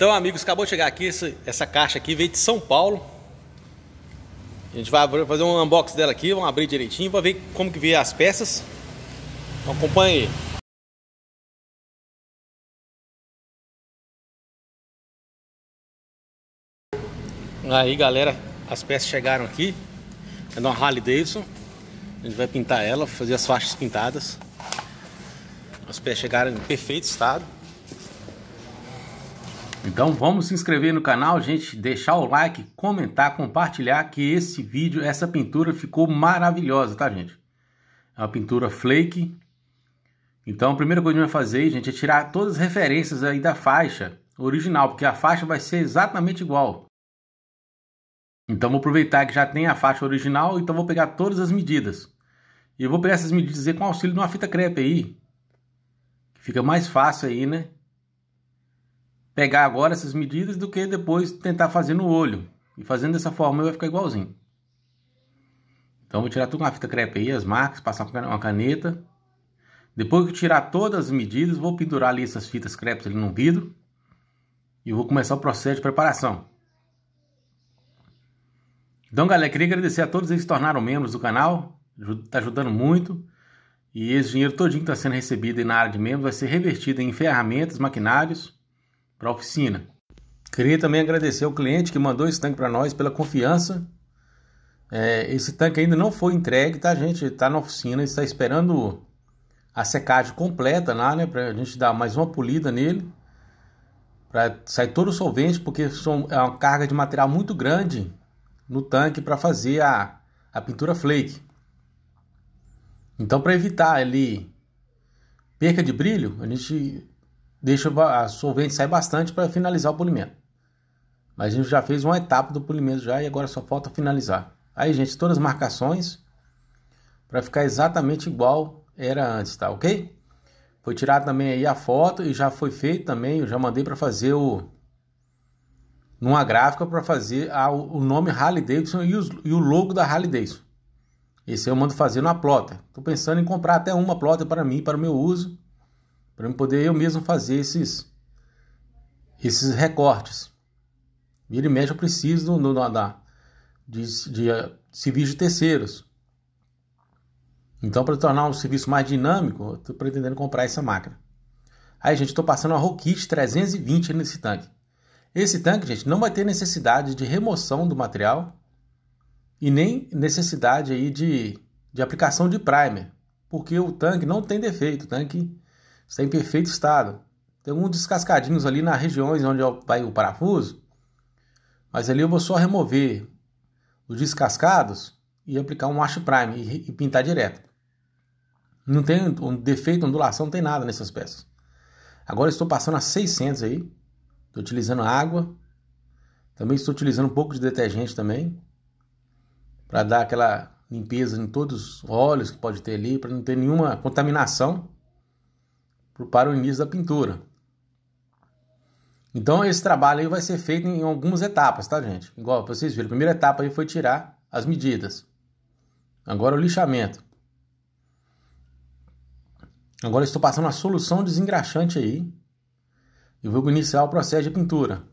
Então, amigos, acabou de chegar aqui, essa, essa caixa aqui veio de São Paulo. A gente vai fazer um unboxing dela aqui, vamos abrir direitinho para ver como que veio as peças. Então acompanhe aí. Aí galera, as peças chegaram aqui. É uma Harley Davidson. A gente vai pintar ela, fazer as faixas pintadas. As peças chegaram em perfeito estado. Então vamos se inscrever no canal, gente, deixar o like, comentar, compartilhar que esse vídeo, essa pintura ficou maravilhosa, tá, gente? É uma pintura flake. Então a primeira coisa que a gente vai fazer, gente, é tirar todas as referências aí da faixa original, porque a faixa vai ser exatamente igual. Então vou aproveitar que já tem a faixa original, então vou pegar todas as medidas. E eu vou pegar essas medidas aí com auxílio de uma fita crepe aí. Fica mais fácil aí, né? pegar agora essas medidas do que depois tentar fazer no olho. E fazendo dessa forma vai ficar igualzinho. Então vou tirar tudo a fita crepe aí, as marcas, passar com uma caneta. Depois que tirar todas as medidas, vou pendurar ali essas fitas crepes ali no vidro. E vou começar o processo de preparação. Então galera, queria agradecer a todos eles que se tornaram membros do canal. Está ajudando muito. E esse dinheiro todinho que está sendo recebido na área de membros vai ser revertido em ferramentas, maquinários para a oficina. Queria também agradecer ao cliente que mandou esse tanque para nós pela confiança. É, esse tanque ainda não foi entregue, tá, gente? Está na oficina, está esperando a secagem completa lá, né? Para a gente dar mais uma polida nele, para sair todo o solvente, porque são, é uma carga de material muito grande no tanque para fazer a, a pintura flake. Então, para evitar ele perca de brilho, a gente deixa o solvente sair bastante para finalizar o polimento. Mas a gente já fez uma etapa do polimento já e agora só falta finalizar. Aí, gente, todas as marcações para ficar exatamente igual era antes, tá ok? Foi tirada também aí a foto e já foi feito também, eu já mandei para fazer o numa gráfica para fazer a, o nome Harley Davidson e, os, e o logo da Harley Davidson. Esse eu mando fazer na plotter. Estou pensando em comprar até uma plotter para mim, para o meu uso para eu poder eu mesmo fazer esses esses recortes. Vira e mexe eu preciso no, no, da, de, de uh, serviço de terceiros. Então, para tornar o um serviço mais dinâmico, eu estou pretendendo comprar essa máquina. Aí, gente, estou passando uma Rokit 320 nesse tanque. Esse tanque, gente, não vai ter necessidade de remoção do material e nem necessidade aí de, de aplicação de primer, porque o tanque não tem defeito, o tanque está em perfeito estado. Tem alguns descascadinhos ali nas regiões onde vai o parafuso, mas ali eu vou só remover os descascados e aplicar um wash prime e, e pintar direto. Não tem um defeito, ondulação, não tem nada nessas peças. Agora estou passando a 600 aí, estou utilizando água, também estou utilizando um pouco de detergente também, para dar aquela limpeza em todos os óleos que pode ter ali, para não ter nenhuma contaminação para o início da pintura. Então esse trabalho aí vai ser feito em algumas etapas, tá gente? Igual vocês viram, a primeira etapa aí foi tirar as medidas. Agora o lixamento. Agora estou passando a solução desengraxante aí. E vou iniciar o processo de pintura.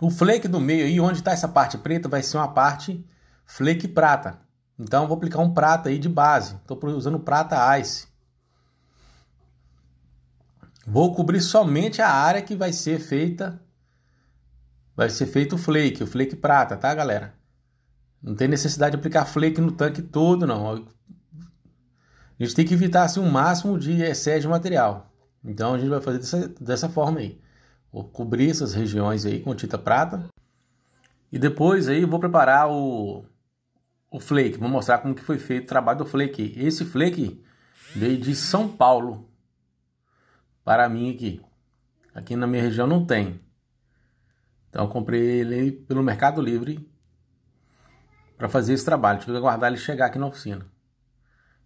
O flake do meio aí, onde está essa parte preta, vai ser uma parte flake prata. Então vou aplicar um prata aí de base. Estou usando prata ice. Vou cobrir somente a área que vai ser feita, vai ser feito o flake, o flake prata, tá galera? Não tem necessidade de aplicar flake no tanque todo não. A gente tem que evitar assim, o um máximo de excesso de material. Então a gente vai fazer dessa, dessa forma aí. Vou cobrir essas regiões aí com tinta prata. E depois aí vou preparar o, o flake. Vou mostrar como que foi feito o trabalho do flake. Esse flake veio de São Paulo para mim aqui. Aqui na minha região não tem. Então eu comprei ele pelo Mercado Livre para fazer esse trabalho. Tive que aguardar ele chegar aqui na oficina.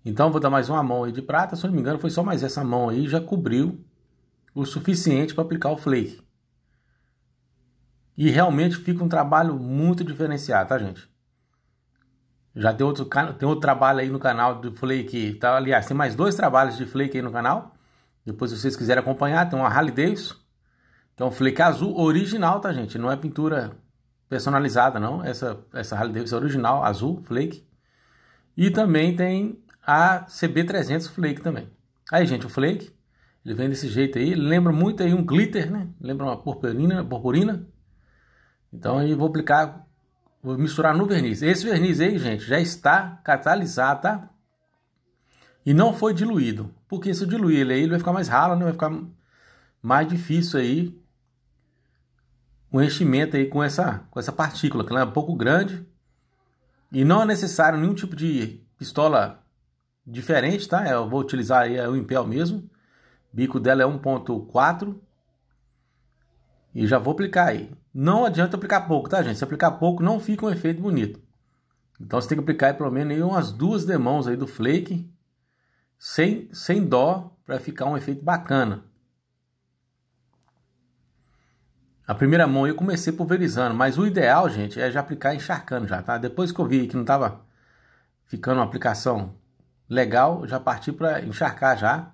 Então vou dar mais uma mão aí de prata, se não me engano foi só mais essa mão aí, já cobriu o suficiente para aplicar o flake. E realmente fica um trabalho muito diferenciado, tá gente? Já tem outro, tem outro trabalho aí no canal do flake, tá? aliás, tem mais dois trabalhos de flake aí no canal. Depois, se vocês quiserem acompanhar, tem uma Harley Davidson, que é um flake azul original, tá, gente? Não é pintura personalizada, não. Essa, essa Harley Davidson é original, azul, flake. E também tem a CB300 flake também. Aí, gente, o flake, ele vem desse jeito aí. Lembra muito aí um glitter, né? Lembra uma purpurina, purpurina. Então, aí vou aplicar, vou misturar no verniz. Esse verniz aí, gente, já está catalisado, tá? e não foi diluído. Porque se eu diluir ele aí, ele vai ficar mais ralo, né? vai ficar mais difícil aí o enchimento aí com essa, com essa partícula, que ela é um pouco grande. E não é necessário nenhum tipo de pistola diferente, tá? Eu vou utilizar aí é o Impel mesmo. O bico dela é 1.4. E já vou aplicar aí. Não adianta aplicar pouco, tá, gente? Se aplicar pouco, não fica um efeito bonito. Então você tem que aplicar aí, pelo menos aí umas duas demãos aí do flake sem, sem dó para ficar um efeito bacana. A primeira mão eu comecei pulverizando, mas o ideal, gente, é já aplicar encharcando já, tá? Depois que eu vi que não tava ficando uma aplicação legal, já parti para encharcar já.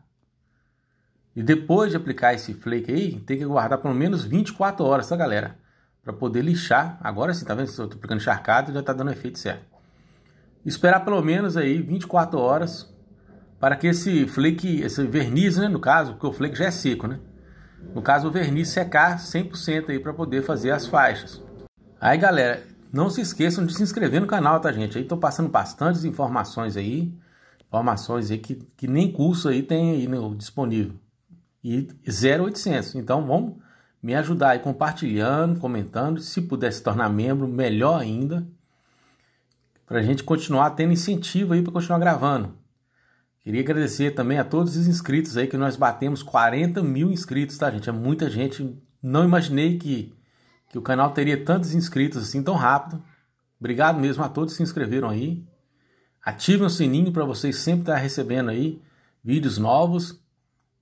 E depois de aplicar esse flake aí, tem que guardar pelo menos 24 horas, tá galera? Para poder lixar. Agora sim, tá vendo? Se eu tô aplicando encharcado, já tá dando efeito certo. Esperar pelo menos aí 24 horas para que esse flake, esse verniz, né, no caso, porque o flake já é seco, né? No caso, o verniz secar 100% aí para poder fazer as faixas. Aí, galera, não se esqueçam de se inscrever no canal, tá, gente? Aí tô passando bastantes informações aí, informações aí que, que nem curso aí tem aí no, disponível. E 0800. Então, vamos me ajudar aí compartilhando, comentando, se puder se tornar membro, melhor ainda, para a gente continuar tendo incentivo aí para continuar gravando. Queria agradecer também a todos os inscritos aí, que nós batemos 40 mil inscritos, tá, gente? É muita gente. Não imaginei que, que o canal teria tantos inscritos assim tão rápido. Obrigado mesmo a todos que se inscreveram aí. Ativem o sininho para vocês sempre estar tá recebendo aí vídeos novos.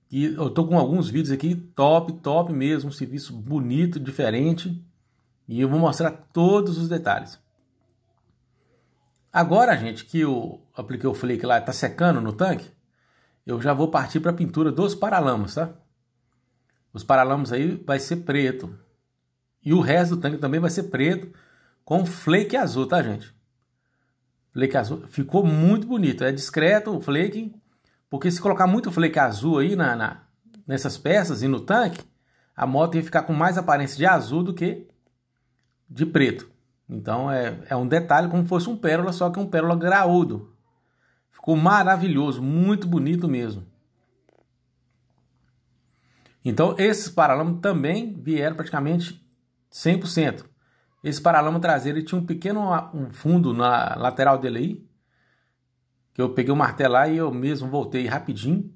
E eu tô com alguns vídeos aqui top, top mesmo, um serviço bonito, diferente. E eu vou mostrar todos os detalhes. Agora, gente, que eu apliquei o flake lá, tá secando no tanque, eu já vou partir para a pintura dos paralamas, tá? Os paralamas aí vai ser preto. E o resto do tanque também vai ser preto com flake azul, tá, gente? Flake azul. Ficou muito bonito. É discreto o flake, porque se colocar muito flake azul aí na, na nessas peças e no tanque, a moto ia ficar com mais aparência de azul do que de preto. Então é, é um detalhe como fosse um pérola, só que é um pérola graúdo. Ficou maravilhoso, muito bonito mesmo. Então esses paralamas também vieram praticamente 100%. Esse paralama traseiro ele tinha um pequeno um fundo na lateral dele aí, que eu peguei o martelo lá e eu mesmo voltei rapidinho.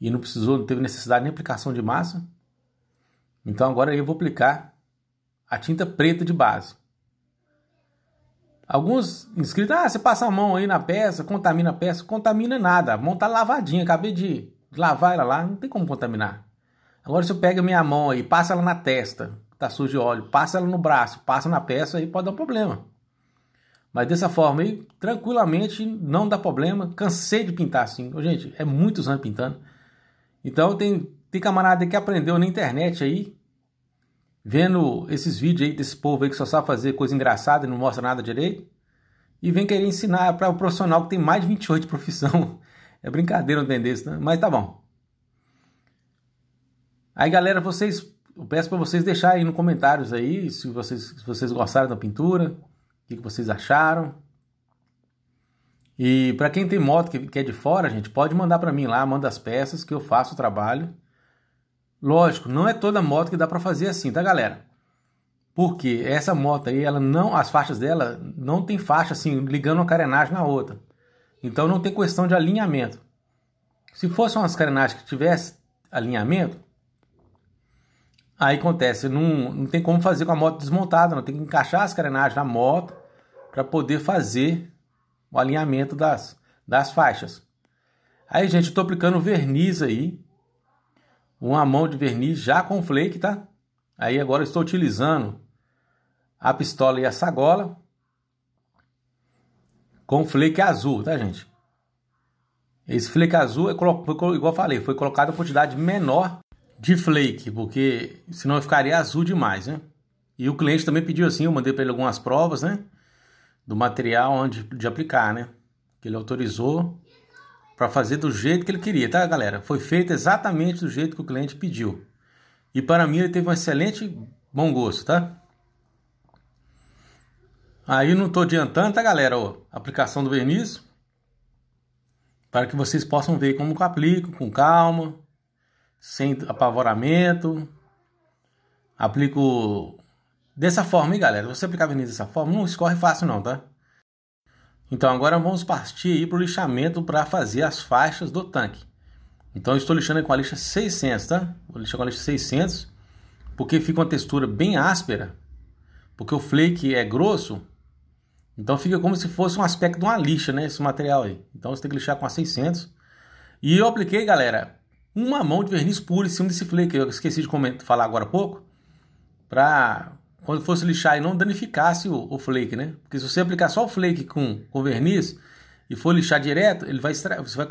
E não precisou, não teve necessidade nem aplicação de massa. Então agora eu vou aplicar a tinta preta de base. Alguns inscritos, ah, você passa a mão aí na peça, contamina a peça, contamina nada, a mão tá lavadinha, acabei de lavar ela lá, não tem como contaminar. Agora se eu pego minha mão aí, passa ela na testa, tá sujo de óleo, passa ela no braço, passa na peça aí pode dar um problema. Mas dessa forma aí, tranquilamente, não dá problema. Cansei de pintar assim. Gente, é muitos anos pintando. Então tem, tem camarada que aprendeu na internet aí, vendo esses vídeos aí desse povo aí que só sabe fazer coisa engraçada e não mostra nada direito, e vem querer ensinar para o um profissional que tem mais de 28 de profissão. É brincadeira não entender isso, né? mas tá bom. Aí, galera, vocês, eu peço para vocês deixarem nos comentários aí se vocês, se vocês gostaram da pintura, o que, que vocês acharam. E para quem tem moto que, que é de fora, gente, pode mandar para mim lá, manda as peças que eu faço o trabalho. Lógico, não é toda moto que dá para fazer assim, tá, galera? Porque essa moto aí, ela não, as faixas dela não tem faixa assim ligando uma carenagem na outra. Então não tem questão de alinhamento. Se fosse umas carenagens que tivesse alinhamento, aí acontece, não, não tem como fazer com a moto desmontada, não tem que encaixar as carenagens na moto para poder fazer o alinhamento das, das faixas. Aí, gente, estou aplicando verniz aí uma mão de verniz já com flake, tá? Aí agora estou utilizando a pistola e a sagola com flake azul, tá, gente? Esse flake azul, é, igual falei, foi colocado a quantidade menor de flake, porque senão ficaria azul demais, né? E o cliente também pediu assim, eu mandei para ele algumas provas, né? Do material onde de aplicar, né? Que ele autorizou para fazer do jeito que ele queria, tá, galera? Foi feito exatamente do jeito que o cliente pediu. E para mim ele teve um excelente bom gosto, tá? Aí não estou adiantando, tá, galera? a aplicação do verniz para que vocês possam ver como que eu aplico, com calma, sem apavoramento. Aplico dessa forma, hein, galera? Você aplicar verniz dessa forma não escorre fácil não, tá? Então agora vamos partir aí para o lixamento para fazer as faixas do tanque. Então estou lixando com a lixa 600, tá? Vou lixar com a lixa 600, porque fica uma textura bem áspera, porque o flake é grosso, então fica como se fosse um aspecto de uma lixa, né? Esse material aí. Então você tem que lixar com a 600. E eu apliquei, galera, uma mão de verniz puro em cima desse flake, eu esqueci de falar agora há pouco, para quando fosse lixar e não danificasse o, o, flake, né? Porque se você aplicar só o flake com, com verniz e for lixar direto, ele vai extra... você vai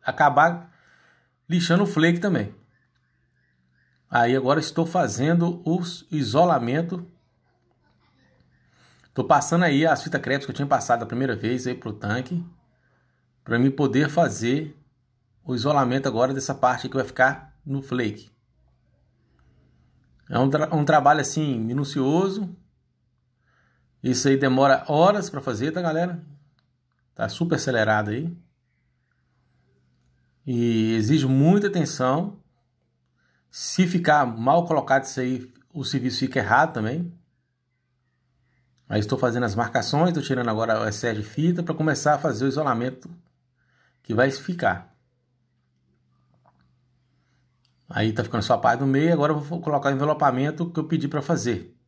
acabar lixando o flake também. Aí agora estou fazendo o isolamento. Estou passando aí as fitas crepes que eu tinha passado a primeira vez aí pro tanque. Para mim poder fazer o isolamento agora dessa parte que vai ficar no flake. É um, tra um trabalho assim minucioso. Isso aí demora horas para fazer, tá, galera? Tá super acelerado aí. E exige muita atenção. Se ficar mal colocado isso aí, o serviço fica errado também. Aí estou fazendo as marcações, estou tirando agora o excesso de fita para começar a fazer o isolamento que vai ficar. Aí tá ficando só a parte do meio, agora eu vou colocar o envelopamento que eu pedi para fazer.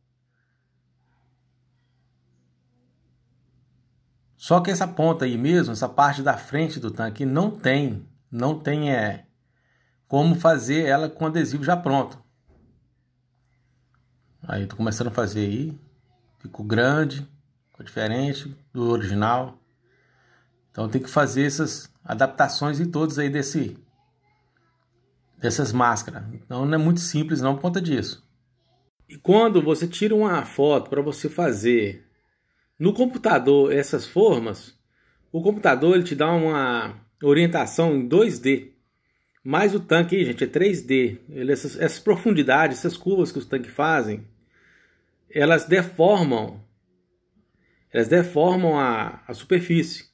Só que essa ponta aí mesmo, essa parte da frente do tanque não tem, não tem é, como fazer ela com adesivo já pronto. Aí tô começando a fazer aí, ficou grande, ficou diferente do original. Então tem que fazer essas adaptações e todos aí desse dessas máscaras. Então não é muito simples não por conta disso. E quando você tira uma foto para você fazer no computador essas formas, o computador ele te dá uma orientação em 2D. Mas o tanque, gente, é 3D. Ele, essas, essas profundidades, essas curvas que os tanques fazem, elas deformam, elas deformam a, a superfície.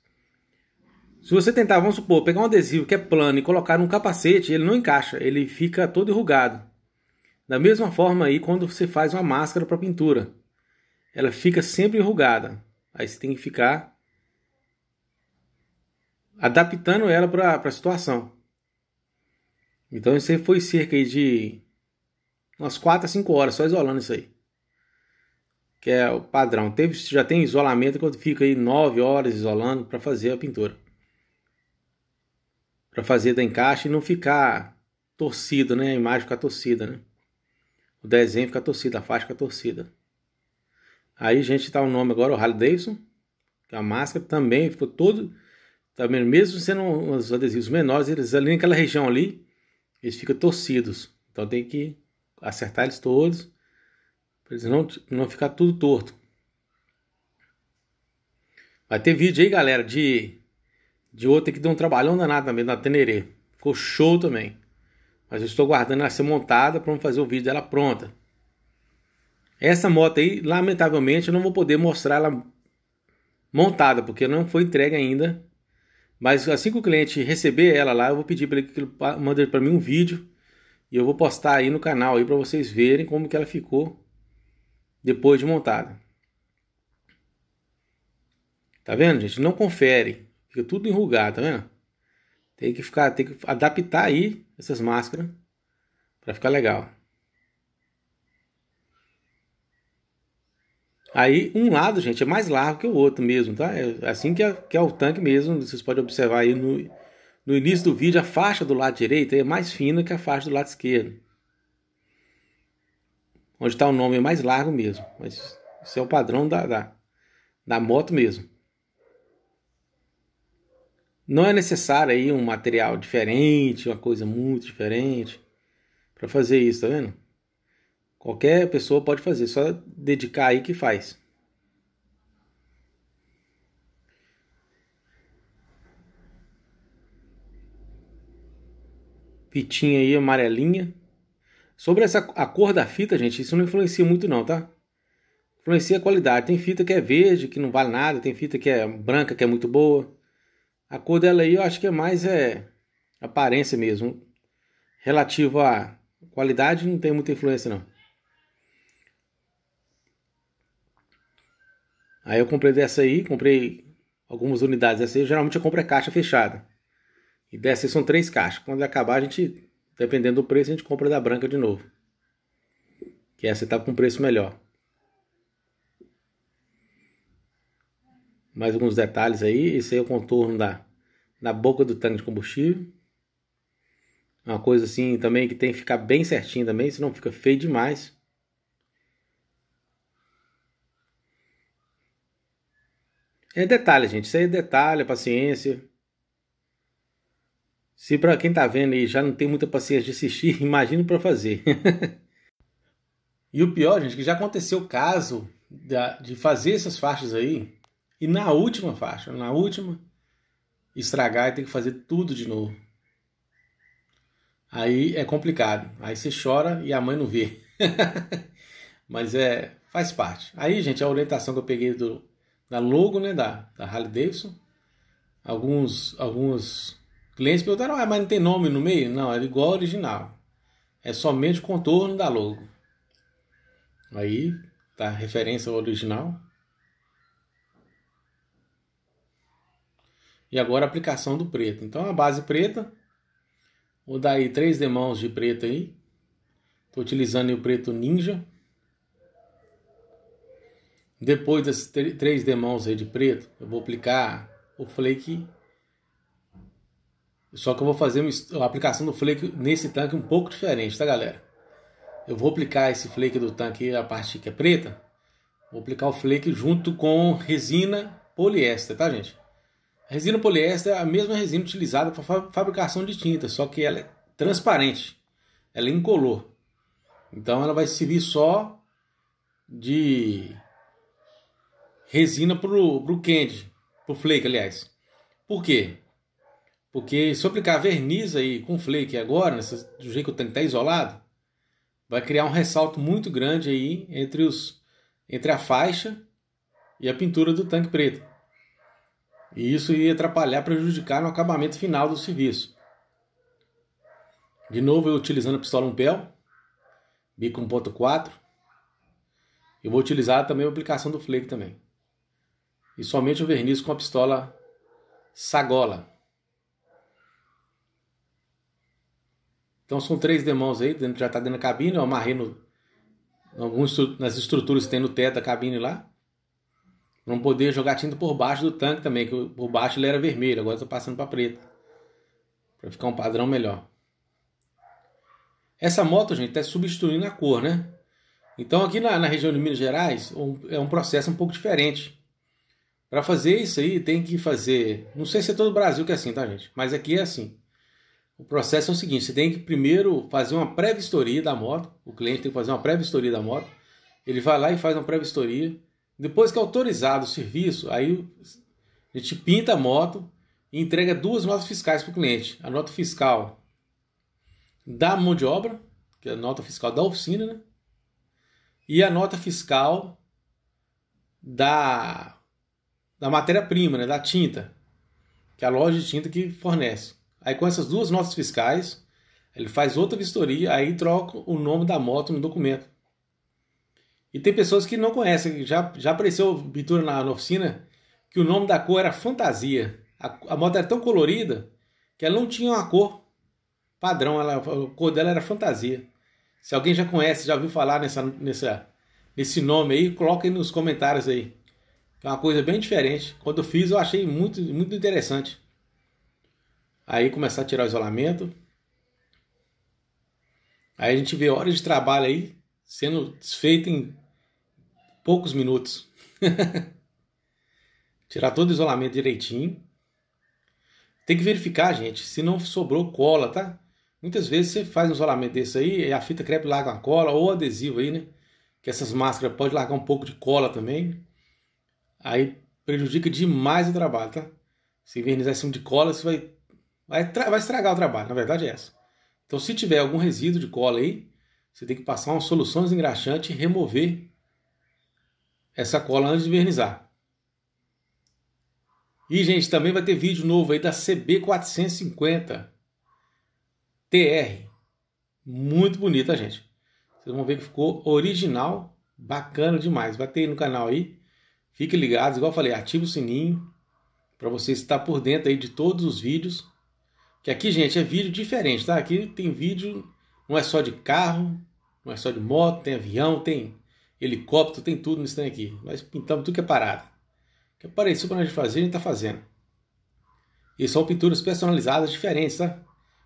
Se você tentar, vamos supor, pegar um adesivo que é plano e colocar num capacete, ele não encaixa, ele fica todo enrugado. Da mesma forma aí quando você faz uma máscara para pintura, ela fica sempre enrugada. Aí você tem que ficar adaptando ela para a situação. Então isso aí foi cerca de umas 4 a 5 horas só isolando isso aí. Que é o padrão. Teve, já tem isolamento que fica aí 9 horas isolando para fazer a pintura para fazer da encaixe e não ficar torcido, né? A imagem fica torcida, né? O desenho fica torcido, a faixa fica torcida. Aí, gente, tá o nome agora, o Harley Davidson. É a máscara também ficou todo. Tá vendo? Mesmo sendo os adesivos menores, eles ali naquela região ali, eles ficam torcidos. Então tem que acertar eles todos. para eles não, não ficar tudo torto. Vai ter vídeo aí, galera, de de outra que deu um trabalhão danado também, da Tenerê. Ficou show também. Mas eu estou guardando ela ser montada para fazer o vídeo dela pronta. Essa moto aí, lamentavelmente, eu não vou poder mostrar ela montada, porque não foi entregue ainda. Mas assim que o cliente receber ela lá, eu vou pedir para ele que ele mande para mim um vídeo e eu vou postar aí no canal aí para vocês verem como que ela ficou depois de montada. Tá vendo, gente? Não confere. Fica tudo enrugado, tá vendo? Tem que ficar, tem que adaptar aí essas máscaras para ficar legal. Aí um lado, gente, é mais largo que o outro mesmo, tá? É assim que é, que é o tanque mesmo. Vocês podem observar aí no, no início do vídeo, a faixa do lado direito é mais fina que a faixa do lado esquerdo. Onde está o nome é mais largo mesmo. Mas isso é o padrão da, da, da moto mesmo. Não é necessário aí um material diferente, uma coisa muito diferente para fazer isso, tá vendo? Qualquer pessoa pode fazer, só dedicar aí que faz. Fitinha aí amarelinha. Sobre essa a cor da fita, gente, isso não influencia muito não, tá? Influencia a qualidade. Tem fita que é verde, que não vale nada, tem fita que é branca, que é muito boa. A cor dela aí eu acho que é mais é aparência mesmo. Relativo à qualidade, não tem muita influência não. Aí eu comprei dessa aí, comprei algumas unidades dessa aí. Geralmente eu compro a é caixa fechada. E dessa aí são três caixas. Quando acabar, a gente, dependendo do preço, a gente compra da branca de novo. Que essa tá com preço melhor. mais alguns detalhes aí. Isso aí é o contorno da, da boca do tanque de combustível. Uma coisa assim também que tem que ficar bem certinho também, senão fica feio demais. É detalhe, gente. Isso aí é detalhe, é paciência. Se para quem tá vendo aí já não tem muita paciência de assistir, imagino para fazer. e o pior, gente, é que já aconteceu o caso de fazer essas faixas aí e na última faixa, na última, estragar e tem que fazer tudo de novo. Aí é complicado. Aí você chora e a mãe não vê. Mas é, faz parte. Aí, gente, a orientação que eu peguei do, da logo, né, da, da Harley Davidson, alguns, alguns clientes perguntaram, ah, mas não tem nome no meio? Não, é igual ao original. É somente o contorno da logo. Aí, tá referência ao original. E agora a aplicação do preto. Então a base preta, vou dar aí três demãos de preto aí. Estou utilizando o preto ninja. Depois desses três demãos aí de preto, eu vou aplicar o flake. Só que eu vou fazer a aplicação do flake nesse tanque um pouco diferente, tá galera? Eu vou aplicar esse flake do tanque, a parte que é preta, vou aplicar o flake junto com resina poliéster, tá gente? A resina poliéster é a mesma resina utilizada para fabricação de tinta, só que ela é transparente, ela é incolor. Então ela vai servir só de resina para o candy, para o flake, aliás. Por quê? Porque se eu aplicar verniz aí com flake agora, nessa, do jeito que o tanque está isolado, vai criar um ressalto muito grande aí entre, os, entre a faixa e a pintura do tanque preto. E isso ia atrapalhar, prejudicar no acabamento final do serviço. De novo, eu utilizando a pistola 1 pel, bico 1.4. Eu vou utilizar também a aplicação do flake também. E somente o verniz com a pistola Sagola. Então são três demãos aí, dentro, já está dentro da cabine, eu amarrei no, alguns, nas estruturas que tem no teto da cabine lá. Não poder jogar tinta por baixo do tanque também, que por baixo ele era vermelho, agora estou passando para preto. Para ficar um padrão melhor. Essa moto, gente, está substituindo a cor, né? Então aqui na, na região de Minas Gerais um, é um processo um pouco diferente. Para fazer isso aí tem que fazer. Não sei se é todo o Brasil que é assim, tá, gente? Mas aqui é assim. O processo é o seguinte: você tem que primeiro fazer uma pré-vistoria da moto. O cliente tem que fazer uma pré-vistoria da moto. Ele vai lá e faz uma pré-vistoria depois que é autorizado o serviço, aí a gente pinta a moto e entrega duas notas fiscais para o cliente. A nota fiscal da mão de obra, que é a nota fiscal da oficina, né? E a nota fiscal da, da matéria-prima, né? da tinta, que é a loja de tinta que fornece. Aí com essas duas notas fiscais, ele faz outra vistoria, aí troca o nome da moto no documento. E tem pessoas que não conhecem, já, já apareceu pintura na, na oficina que o nome da cor era fantasia. A, a moto era tão colorida que ela não tinha uma cor padrão, ela, a cor dela era fantasia. Se alguém já conhece, já ouviu falar nessa, nessa, nesse nome aí, coloque nos comentários aí. É uma coisa bem diferente. Quando eu fiz, eu achei muito, muito interessante. Aí começar a tirar o isolamento. Aí a gente vê horas de trabalho aí sendo desfeita em poucos minutos. Tirar todo o isolamento direitinho. Tem que verificar, gente, se não sobrou cola, tá? Muitas vezes você faz um isolamento desse aí e a fita crepe larga uma cola ou adesivo aí, né? Que essas máscaras podem largar um pouco de cola também. Aí prejudica demais o trabalho, tá? Se invernizar em cima de cola, você vai, vai, vai estragar o trabalho, na verdade é essa. Então, se tiver algum resíduo de cola aí, você tem que passar uma solução desengraxante e remover essa cola antes de vernizar. E, gente, também vai ter vídeo novo aí da CB450 TR. Muito bonita, gente. Vocês vão ver que ficou original, bacana demais. Vai ter no canal aí. Fiquem ligados, igual eu falei, ative o sininho para você estar por dentro aí de todos os vídeos. Que aqui, gente, é vídeo diferente, tá? Aqui tem vídeo, não é só de carro, não é só de moto, tem avião, tem helicóptero, tem tudo nesse trem aqui. Nós pintamos tudo que é parado. Que apareceu para nós fazer, a gente está fazendo. E são pinturas personalizadas diferentes, tá?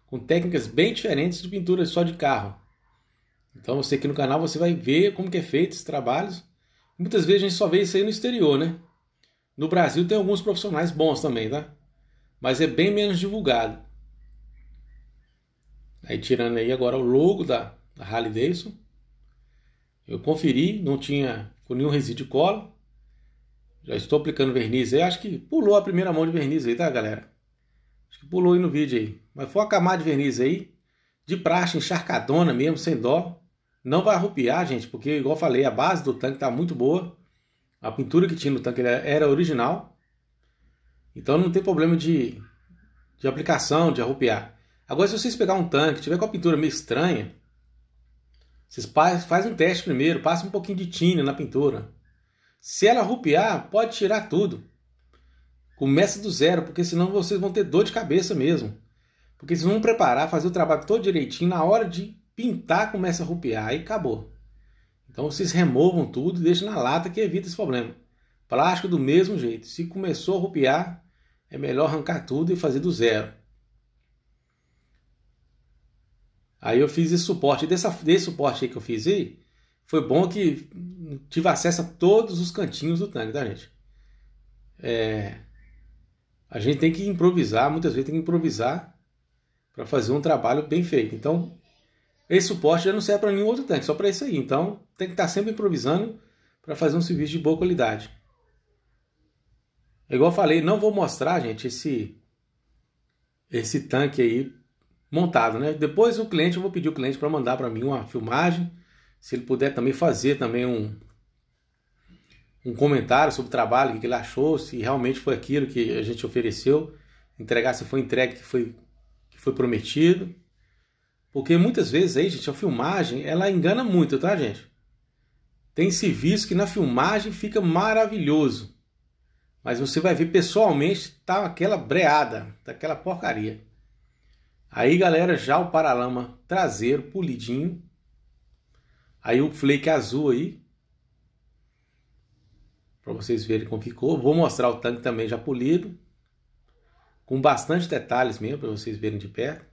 Com técnicas bem diferentes de pinturas só de carro. Então você aqui no canal você vai ver como que é feito esses trabalhos. Muitas vezes a gente só vê isso aí no exterior, né? No Brasil tem alguns profissionais bons também, tá? Mas é bem menos divulgado. Aí tirando aí agora o logo da, da Harley Davidson. Eu conferi, não tinha com nenhum resíduo de cola. Já estou aplicando verniz aí. Acho que pulou a primeira mão de verniz aí, tá, galera? Acho que pulou aí no vídeo aí. Mas foi uma camada de verniz aí. De praxe, encharcadona mesmo, sem dó. Não vai arrupiar, gente, porque, igual falei, a base do tanque tá muito boa. A pintura que tinha no tanque era original. Então não tem problema de, de aplicação, de arrupiar. Agora, se vocês pegar um tanque, tiver com a pintura meio estranha, vocês faz um teste primeiro, passa um pouquinho de tinta na pintura. Se ela rupiar, pode tirar tudo. Começa do zero, porque senão vocês vão ter dor de cabeça mesmo. Porque vocês vão preparar, fazer o trabalho todo direitinho, na hora de pintar começa a rupiar e acabou. Então vocês removam tudo e deixam na lata que evita esse problema. Plástico do mesmo jeito. Se começou a rupiar, é melhor arrancar tudo e fazer do zero. Aí eu fiz esse suporte. dessa, desse suporte aí que eu fiz aí, foi bom que tive acesso a todos os cantinhos do tanque, tá, gente? É, a gente tem que improvisar, muitas vezes tem que improvisar para fazer um trabalho bem feito. Então, esse suporte já não serve para nenhum outro tanque, só para isso aí. Então, tem que estar tá sempre improvisando para fazer um serviço de boa qualidade. É igual eu falei, não vou mostrar, gente, esse esse tanque aí montado, né? Depois o cliente, eu vou pedir o cliente para mandar para mim uma filmagem, se ele puder também fazer também um um comentário sobre o trabalho, o que ele achou, se realmente foi aquilo que a gente ofereceu, entregar se foi entregue que foi que foi prometido. Porque muitas vezes aí, gente, a filmagem, ela engana muito, tá, gente? Tem serviço que na filmagem fica maravilhoso. Mas você vai ver pessoalmente, tá aquela breada, tá aquela porcaria. Aí, galera, já o paralama traseiro polidinho. Aí o flake azul aí. Para vocês verem como ficou. Vou mostrar o tanque também já polido. Com bastante detalhes mesmo, para vocês verem de perto.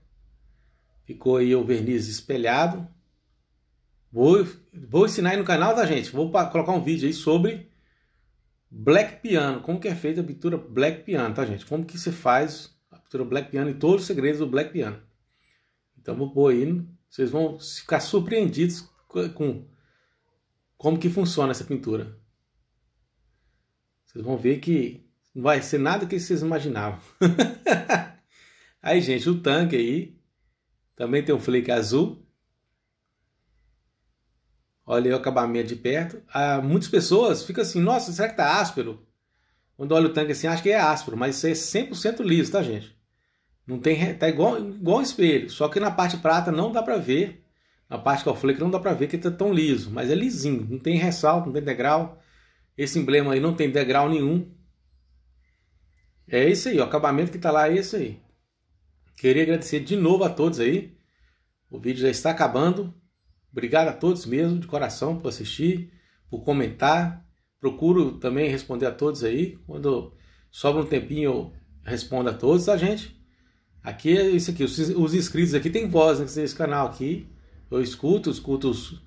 Ficou aí o verniz espelhado. Vou, vou ensinar aí no canal, tá, gente? Vou colocar um vídeo aí sobre Black Piano. Como que é feita a pintura Black Piano, tá, gente? Como que se faz Pintura Black Piano e todos os segredos do Black Piano. Então vou pôr aí, vocês vão ficar surpreendidos com como que funciona essa pintura. Vocês vão ver que não vai ser nada que vocês imaginavam. aí, gente, o tanque aí. Também tem um flake azul. Olha o acabamento de perto. Ah, muitas pessoas ficam assim, nossa, será que tá áspero? Quando olha o tanque assim, acho que é áspero, mas isso é 100% liso, tá, gente? Não tem, tá igual, igual espelho, só que na parte prata não dá para ver, na parte calfleca não dá para ver que tá tão liso, mas é lisinho, não tem ressalto, não tem degrau. Esse emblema aí não tem degrau nenhum. É isso aí, o acabamento que tá lá é esse aí. Queria agradecer de novo a todos aí. O vídeo já está acabando. Obrigado a todos mesmo, de coração, por assistir, por comentar. Procuro também responder a todos aí. Quando sobra um tempinho, eu respondo a todos, a tá, gente. Aqui é isso aqui, os, os inscritos aqui têm voz nesse canal aqui. Eu escuto, escuto os,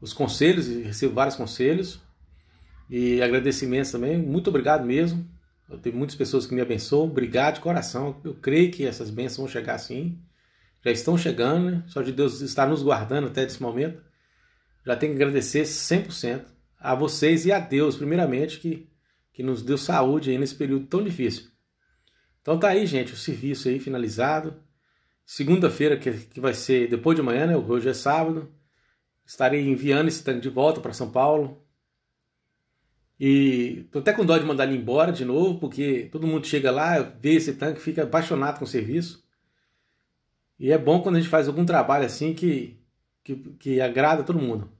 os conselhos, recebo vários conselhos e agradecimentos também. Muito obrigado mesmo. Eu tenho muitas pessoas que me abençoam. Obrigado de coração. Eu creio que essas bênçãos vão chegar sim. Já estão chegando, né? Só de Deus estar nos guardando até esse momento. Já tenho que agradecer 100% a vocês e a Deus, primeiramente, que, que nos deu saúde aí nesse período tão difícil. Então tá aí, gente, o serviço aí finalizado. Segunda-feira, que, que vai ser depois de amanhã, né? Hoje é sábado. Estarei enviando esse tanque de volta para São Paulo. E tô até com dó de mandar ele embora de novo, porque todo mundo chega lá, vê esse tanque, fica apaixonado com o serviço. E é bom quando a gente faz algum trabalho assim que, que, que agrada todo mundo.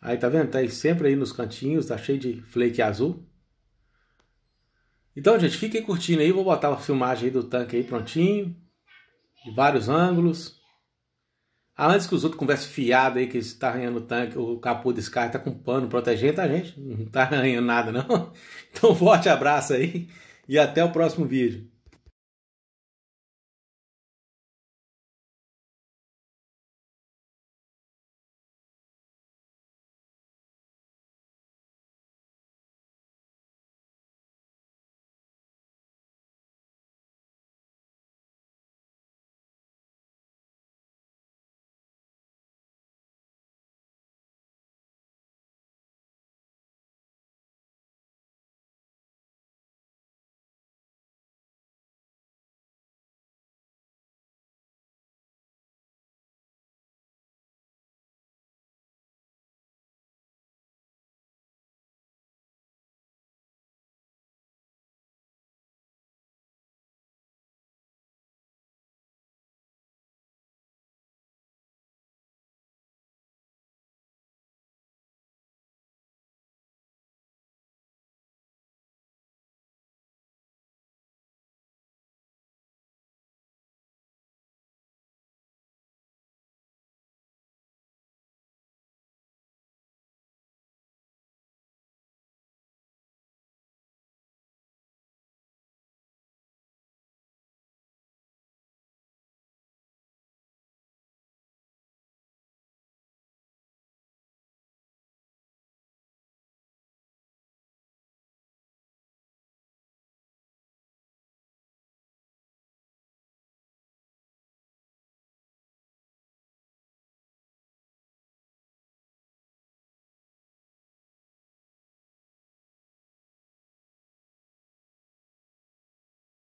Aí tá vendo? Tá aí sempre aí nos cantinhos, tá cheio de flake azul. Então, gente, fiquem curtindo aí. Vou botar a filmagem aí do tanque aí prontinho. De vários ângulos. Ah, antes que os outros conversem fiado aí que está arranhando o tanque, o capô desse carro está com pano protegendo a tá, gente. Não está arranhando nada, não. Então, forte abraço aí e até o próximo vídeo.